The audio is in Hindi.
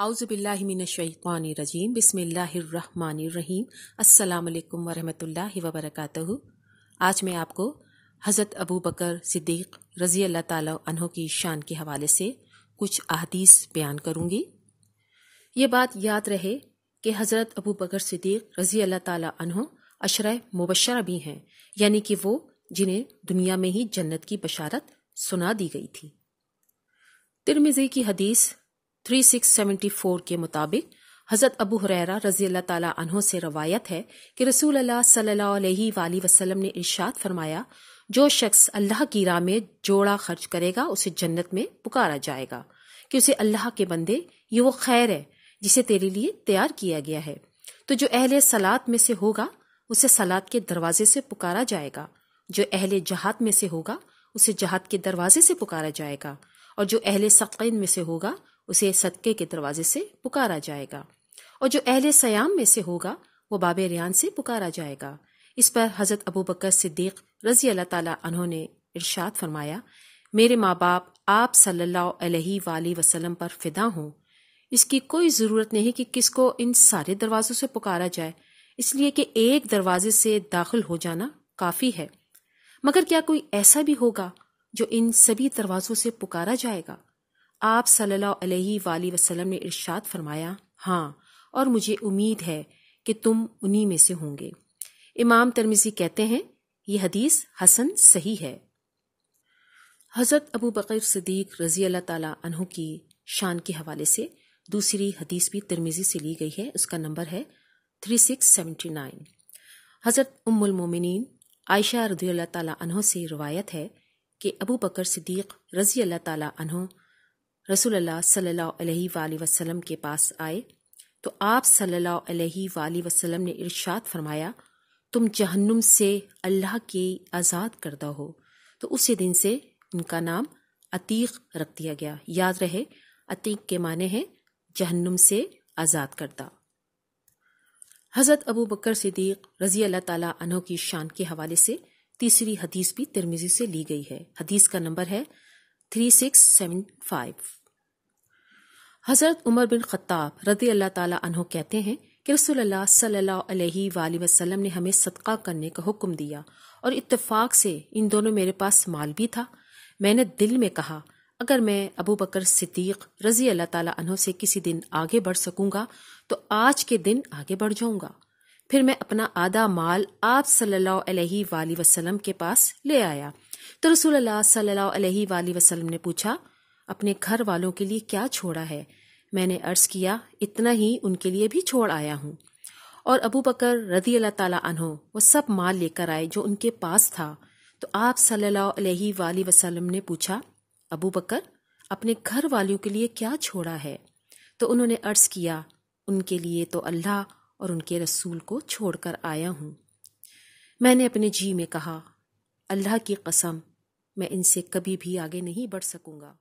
आउज़बिल्लिमिनशैतरजीम बसमीम अल्लाम वरहमल वबरक आज मैं आपको हज़रत अबू बकर सिद्दीक़ रज़ी अल्लाह तहों की शान के हवाले से कुछ अहदीस बयान करूँगी ये बात याद रहे कि हज़रत अबू बकर सिद्दीक़ रज़ी अल्लाह तहों अशर मुबशर भी हैं यानी कि वो जिन्हें दुनिया में ही जन्नत की बशारत सुना दी गई थी तिरमिज़ी की हदीस 3674 के मुताबिक हज़रत अबू हुरैरा रजी अल्लाह ताला अनहों से रवायत है कि रसूल अल्लाह सल्लल्लाहु अलैहि वसल्लम ने इरशाद फरमाया जो शख्स अल्लाह की राह में जोड़ा खर्च करेगा उसे जन्नत में पुकारा जाएगा कि उसे अल्लाह के बंदे ये वो खैर है जिसे तेरे लिए तैयार किया गया है तो जो अहले सलात में से होगा उसे सलात के दरवाजे से पुकारा जाएगा जो अहले जहात में से होगा उसे जहात के दरवाजे से पुकारा जाएगा और जो अहले सकीन में से होगा उसे सदके के दरवाजे से पुकारा जाएगा और जो अहले सयाम में से होगा वो बाबे रियान से पुकारा जाएगा इस पर हज़रत अबू बकर सिद्दीक रजी अल्लाह ताला उन्होंने इरशाद फरमाया मेरे माँ बाप आप सल्ला वसलम पर फिदा हों इसकी कोई ज़रूरत नहीं कि किसको इन सारे दरवाज़ों से पुकारा जाए इसलिए कि एक दरवाजे से दाखिल हो जाना काफ़ी है मगर क्या कोई ऐसा भी होगा जो इन सभी दरवाज़ों से पुकारा जाएगा आप सल्लल्लाहु वसलम ने इर्शाद फरमाया हाँ और मुझे उम्मीद है कि तुम उन्हीं में से होंगे इमाम तरमिजी कहते हैं ये हदीस हसन सही है हज़रत अबू बकर सदीक रजी अल्लाह तला की शान के हवाले से दूसरी हदीस भी तिरमिजी से ली गई है उसका नंबर है थ्री सिक्स सेवेंटी नाइन हज़रत उम्मुलमोमिन आयशा रजी अल्लाह तला से रवायत है कि अबू बकर सदीक़ रजी अल्लाह तला रसूल सल्लल्लाहु वसल्लम के पास आए तो आप सल्लल्लाहु वसल्लम ने इरशाद फरमाया तुम जहन्नुम से अल्लाह के आज़ाद करदा हो तो उसी दिन से उनका नाम अतीक रख दिया गया याद रहे अतीक के माने हैं जहन्नुम से आज़ाद करदा हज़रत अबू बकर सिद्दीक रज़ी अल्लाह ताला की शान के हवाले से तीसरी हदीस भी तिरमिजी से ली गई है हदीस का नंबर है थ्री सिक्स सेवन फाइव हज़रत उमर बिन ख़त्ताब रदी अल्लाह ताला अनहो कहते हैं कि रसोल्ला सल्ला वसल्लम ने हमें सदका करने का हुक्म दिया और इत्तेफाक से इन दोनों मेरे पास माल भी था मैंने दिल में कहा अगर मैं अबू बकर सिद्दीक रजी अल्लाह ताला अनहो से किसी दिन आगे बढ़ सकूंगा तो आज के दिन आगे बढ़ जाऊंगा फिर मैं अपना आधा माल आप सल्लल्लाहु अलैहि वसल्लम के पास ले आया तो रसूल अल्लाह वसल्लम ने पूछा अपने घर वालों के लिए क्या छोड़ा है मैंने अर्ज किया इतना ही उनके लिए भी छोड़ आया हूँ और अबू बकर रदी अल्लाह तला अनहो वो सब माल लेकर आए जो उनके पास था तो आप सल्लल्लाहु अलैहि ने पूछा अबू बकर अपने घर वालों के लिए क्या छोड़ा है तो उन्होंने अर्ज किया उनके लिए तो अल्लाह और उनके रसूल को छोड़कर आया हूँ मैंने अपने जी में कहा अल्लाह की कसम मैं इनसे कभी भी आगे नहीं बढ़ सकूंगा